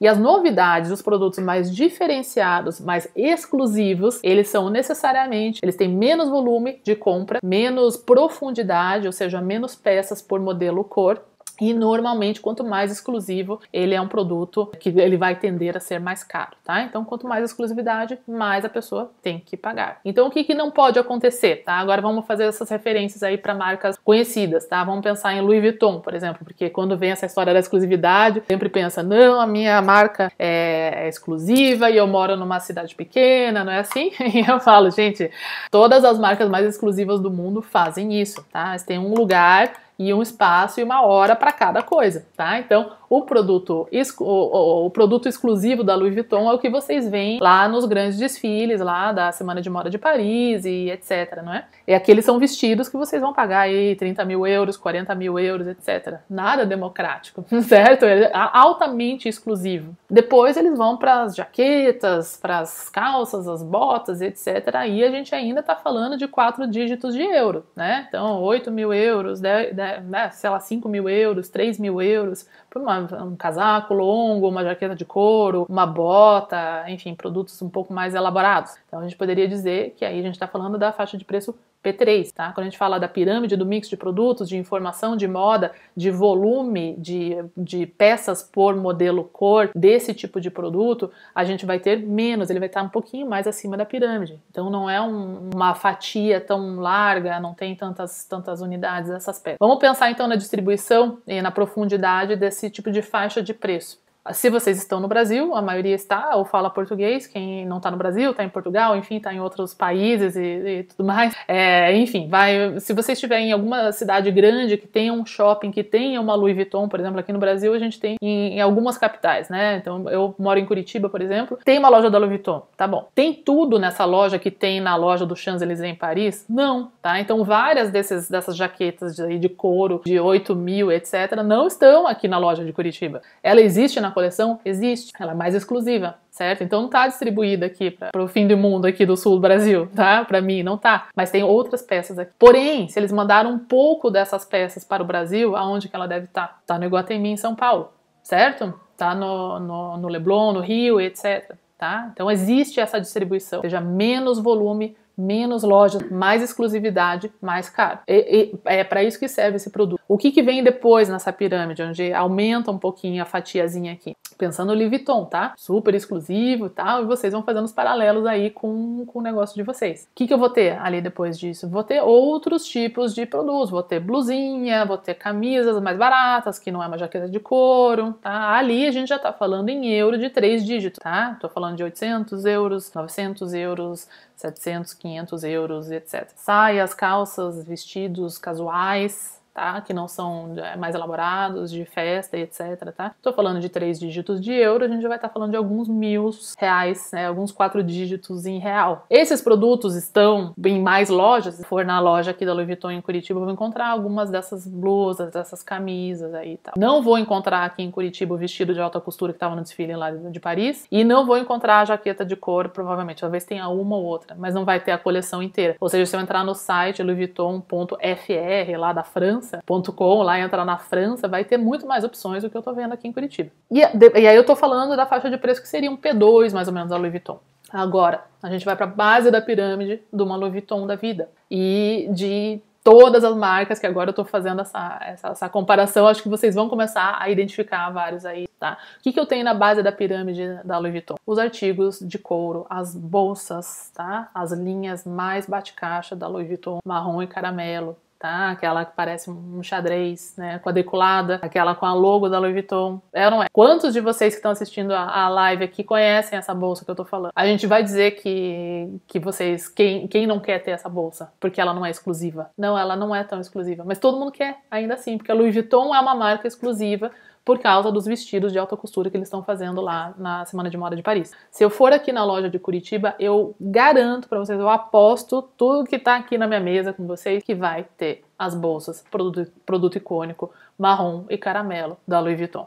E as novidades, os produtos mais diferenciados, mais exclusivos, eles são necessariamente, eles têm menos volume de compra, menos profundidade, ou seja, menos peças por modelo cor e normalmente, quanto mais exclusivo, ele é um produto que ele vai tender a ser mais caro, tá? Então, quanto mais exclusividade, mais a pessoa tem que pagar. Então, o que, que não pode acontecer, tá? Agora vamos fazer essas referências aí para marcas conhecidas, tá? Vamos pensar em Louis Vuitton, por exemplo, porque quando vem essa história da exclusividade, sempre pensa, não, a minha marca é, é exclusiva e eu moro numa cidade pequena, não é assim? E eu falo, gente, todas as marcas mais exclusivas do mundo fazem isso, tá? Mas tem um lugar e um espaço e uma hora para cada coisa, tá? Então, o produto, o, o produto exclusivo da Louis Vuitton é o que vocês veem lá nos grandes desfiles, lá da Semana de Moda de Paris e etc, não é? E aqueles são vestidos que vocês vão pagar aí 30 mil euros, 40 mil euros, etc. Nada democrático, certo? É altamente exclusivo. Depois eles vão para as jaquetas, para as calças, as botas, etc. Aí a gente ainda está falando de quatro dígitos de euro, né? Então, 8 mil euros, 10, 10, né? sei lá, 5 mil euros, 3 mil euros, por uma um casaco longo, uma jaqueta de couro, uma bota, enfim, produtos um pouco mais elaborados. Então a gente poderia dizer que aí a gente está falando da faixa de preço P3, tá? Quando a gente fala da pirâmide, do mix de produtos, de informação, de moda, de volume de, de peças por modelo cor desse tipo de produto, a gente vai ter menos, ele vai estar tá um pouquinho mais acima da pirâmide. Então não é um, uma fatia tão larga, não tem tantas, tantas unidades essas peças. Vamos pensar então na distribuição e na profundidade desse tipo tipo de faixa de preço. Se vocês estão no Brasil, a maioria está ou fala português, quem não está no Brasil está em Portugal, enfim, está em outros países e, e tudo mais. É, enfim, vai. Se você estiver em alguma cidade grande que tenha um shopping, que tenha uma Louis Vuitton, por exemplo, aqui no Brasil a gente tem em, em algumas capitais, né? Então eu moro em Curitiba, por exemplo, tem uma loja da Louis Vuitton, tá bom? Tem tudo nessa loja que tem na loja do Champs-Élysées em Paris? Não, tá? Então várias desses, dessas jaquetas de, de couro de 8 mil, etc., não estão aqui na loja de Curitiba. Ela existe na coleção existe, ela é mais exclusiva, certo? Então não está distribuída aqui para o fim do mundo aqui do sul do Brasil, tá? Para mim não tá, mas tem outras peças aqui. Porém, se eles mandaram um pouco dessas peças para o Brasil, aonde que ela deve estar? Tá? tá no Iguatemi em São Paulo, certo? Tá no, no, no Leblon, no Rio, etc. Tá? Então existe essa distribuição, seja menos volume menos lojas, mais exclusividade, mais caro. E, e, é para isso que serve esse produto. O que, que vem depois nessa pirâmide, onde aumenta um pouquinho a fatiazinha aqui? pensando no Louis Vuitton, tá? Super exclusivo e tal, e vocês vão fazendo os paralelos aí com, com o negócio de vocês. O que, que eu vou ter ali depois disso? Vou ter outros tipos de produtos, vou ter blusinha, vou ter camisas mais baratas, que não é uma jaqueta de couro, tá? Ali a gente já tá falando em euro de três dígitos, tá? Tô falando de 800 euros, 900 euros, 700, 500 euros, etc. Saias, calças, vestidos casuais, tá? Que não são é, mais elaborados, de festa e etc, tá? Tô falando de três dígitos de euro, a gente já vai estar tá falando de alguns mil reais, né? Alguns quatro dígitos em real. Esses produtos estão em mais lojas, se for na loja aqui da Louis Vuitton em Curitiba, eu vou encontrar algumas dessas blusas, dessas camisas aí e tal. Não vou encontrar aqui em Curitiba o vestido de alta costura que estava no desfile lá de Paris e não vou encontrar a jaqueta de couro, provavelmente, talvez tenha uma ou outra, mas não vai ter a coleção inteira. Ou seja, se eu entrar no site louisvuitton.fr lá da França, frança.com, lá entrar na França, vai ter muito mais opções do que eu tô vendo aqui em Curitiba. E, é, e aí eu tô falando da faixa de preço que seria um P2 mais ou menos da Louis Vuitton. Agora, a gente vai para a base da pirâmide de uma Louis Vuitton da vida e de todas as marcas que agora eu estou fazendo essa, essa, essa, comparação, acho que vocês vão começar a identificar vários aí, tá? O que, que eu tenho na base da pirâmide da Louis Vuitton? Os artigos de couro, as bolsas, tá? As linhas mais bate-caixa da Louis Vuitton, marrom e caramelo, tá? Aquela que parece um xadrez, né? Quadriculada, aquela com a logo da Louis Vuitton. É ou não é? Quantos de vocês que estão assistindo a, a live aqui conhecem essa bolsa que eu tô falando? A gente vai dizer que, que vocês, quem, quem não quer ter essa bolsa, porque ela não é exclusiva. Não, ela não é tão exclusiva, mas todo mundo quer, ainda assim, porque a Louis Vuitton é uma marca exclusiva por causa dos vestidos de alta costura que eles estão fazendo lá na Semana de Moda de Paris. Se eu for aqui na loja de Curitiba, eu garanto para vocês, eu aposto tudo que tá aqui na minha mesa com vocês que vai ter as bolsas, produto, produto icônico, marrom e caramelo da Louis Vuitton.